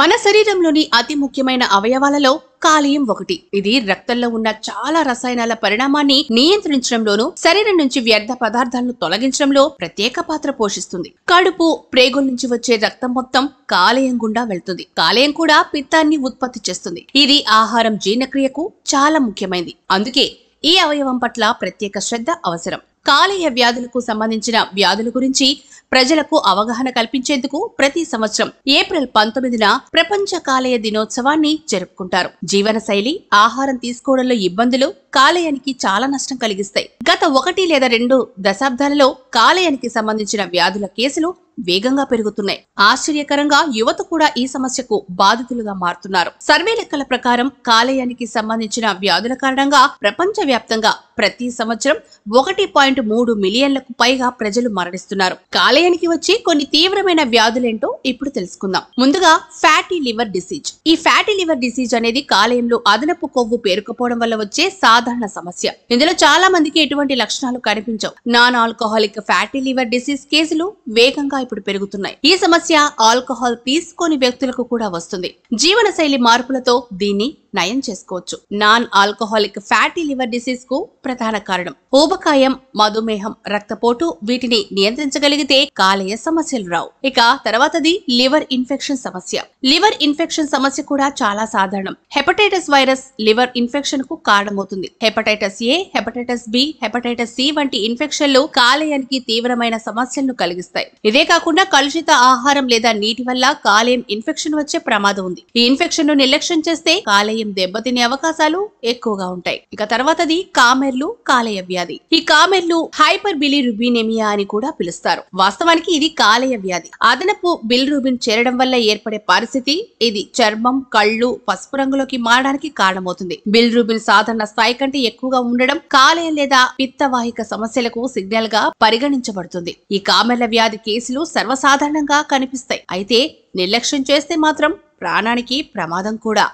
మన శరీరంలోని అతి ముఖ్యమైన అవయవాలలో కాలేయం ఒకటి ఇది రక్తంలో ఉన్న చాలా రసాయనాల పరిణామాన్ని నియంత్రించడంలోనూ శరీరం నుంచి వ్యర్థ పదార్థాలను తొలగించడంలో ప్రత్యేక పాత్ర పోషిస్తుంది కడుపు ప్రేగుల నుంచి వచ్చే రక్తం మొత్తం కాలేయం గుండా వెళ్తుంది కాలేయం కూడా పిత్తాన్ని ఉత్పత్తి చేస్తుంది ఇది ఆహారం జీర్ణక్రియకు చాలా ముఖ్యమైనది అందుకే ఈ అవయవం పట్ల ప్రత్యేక శ్రద్ధ అవసరం కాలేయ వ్యాధులకు సంబంధించిన వ్యాధుల గురించి ప్రజలకు అవగాహన కల్పించేందుకు ప్రతి సంవత్సరం ఏప్రిల్ పంతొమ్మిదిన ప్రపంచ కాలేయ దినోత్సవాన్ని జరుపుకుంటారు జీవనశైలి ఆహారం తీసుకోవడంలో ఇబ్బందులు కాలేయానికి చాలా నష్టం కలిగిస్తాయి గత ఒకటి లేదా రెండు దశాబ్దాలలో కాలేయానికి సంబంధించిన వ్యాధుల కేసులు వేగంగా పెరుగుతున్నాయి ఆశ్చర్యకరంగా యువత కూడా ఈ సమస్యకు బాధితులుగా మారుతున్నారు సర్వే లెక్కల ప్రకారం కాలేయానికి సంబంధించిన వ్యాధుల కారణంగా ప్రపంచ వ్యాప్తంగా ప్రతి సంవత్సరం ఒకటి పాయింట్ మూడు మిలియన్లకు పైగా ప్రజలు మరణిస్తున్నారు కాలేయానికి వచ్చి కొన్ని తీవ్రమైన వ్యాధులేంటో ఇప్పుడు తెలుసుకుందాం ముందుగా ఫ్యాటీ లివర్ డిసీజ్ ఈ ఫ్యాటీ లివర్ డిసీజ్ అనేది కాలేయంలో అదనపు కొవ్వు పేరుకుపోవడం వల్ల వచ్చే సాధారణ సమస్య ఇందులో చాలా మందికి ఎటువంటి లక్షణాలు కనిపించవు non alcoholic fatty liver disease కేసులు వేగంగా ఇప్పుడు పెరుగుతున్నాయి ఈ సమస్య ఆల్కహాల్ తీసుకొని వ్యక్తులకు కూడా వస్తుంది జీవన శైలి మార్పులతో దీన్ని నయం చేసుకోవచ్చు non alcoholic fatty liver disease కు ప్రధాన కారణం ఊబకాయం మధుమేహం రక్తపోటు వీటిని నియంత్రించగలిగితే కాలేయ సమస్యలు రావు ఇక తర్వాతది లివర్ ఇన్ఫెక్షన్ సమస్య లివర్ ఇన్ఫెక్షన్ సమస్య కూడా చాలా సాధారణం హెపటైటిస్ వైరస్ లివర్ ఇన్ఫెక్షన్ కు కారణమవుతుంది hepatitis A hepatitis B hepatitis C వంటి ఇన్ఫెక్షన్లు కాలేయానికి తీవ్రమైన సమస్యలను కలిగిస్తాయి ఇదే కాకుండా కలుషిత ఆహారం లేదా నీటి వల్ల కాలేయం ఇన్ఫెక్షన్ వచ్చే ప్రమాదం ఉంది ఈ ఇన్ఫెక్షన్ ను నిర్లక్ష్యం చేస్తే కాలేయం ఆరోగ్యం దెబ్బతినే అవకాశాలు ఎక్కువగా ఉంటాయి ఇక తర్వాతది కామెర్లు కాలేయ వ్యాధి ఈ కామెర్లు హైపర్ బిలిరుబినెమియా అని కూడా పిలుస్తారు వాస్తవానికి ఇది కాలేయ వ్యాధి అదనపు బిలిరుబిన్ చేరడం వల్ల ఏర్పడే పరిస్థితి ఇది చర్మం కళ్ళు పసుపు రంగులోకి మారడానికి కారణమవుతుంది బిలిరుబిన్ సాధారణ స్థాయి కంటే ఎక్కువగా ఉండడం కాలేయ లేదా పిత్తవాహిక సమస్యలకు సిగ్నల్ గా పరిగణించబడుతుంది ఈ కామెర్ల వ్యాధి కేసులు సర్వసాధారణంగా కనిపిస్తాయి అయితే నిర్లక్ష్యం చేస్తే మాత్రం ప్రాణానికి ప్రమాదం కూడా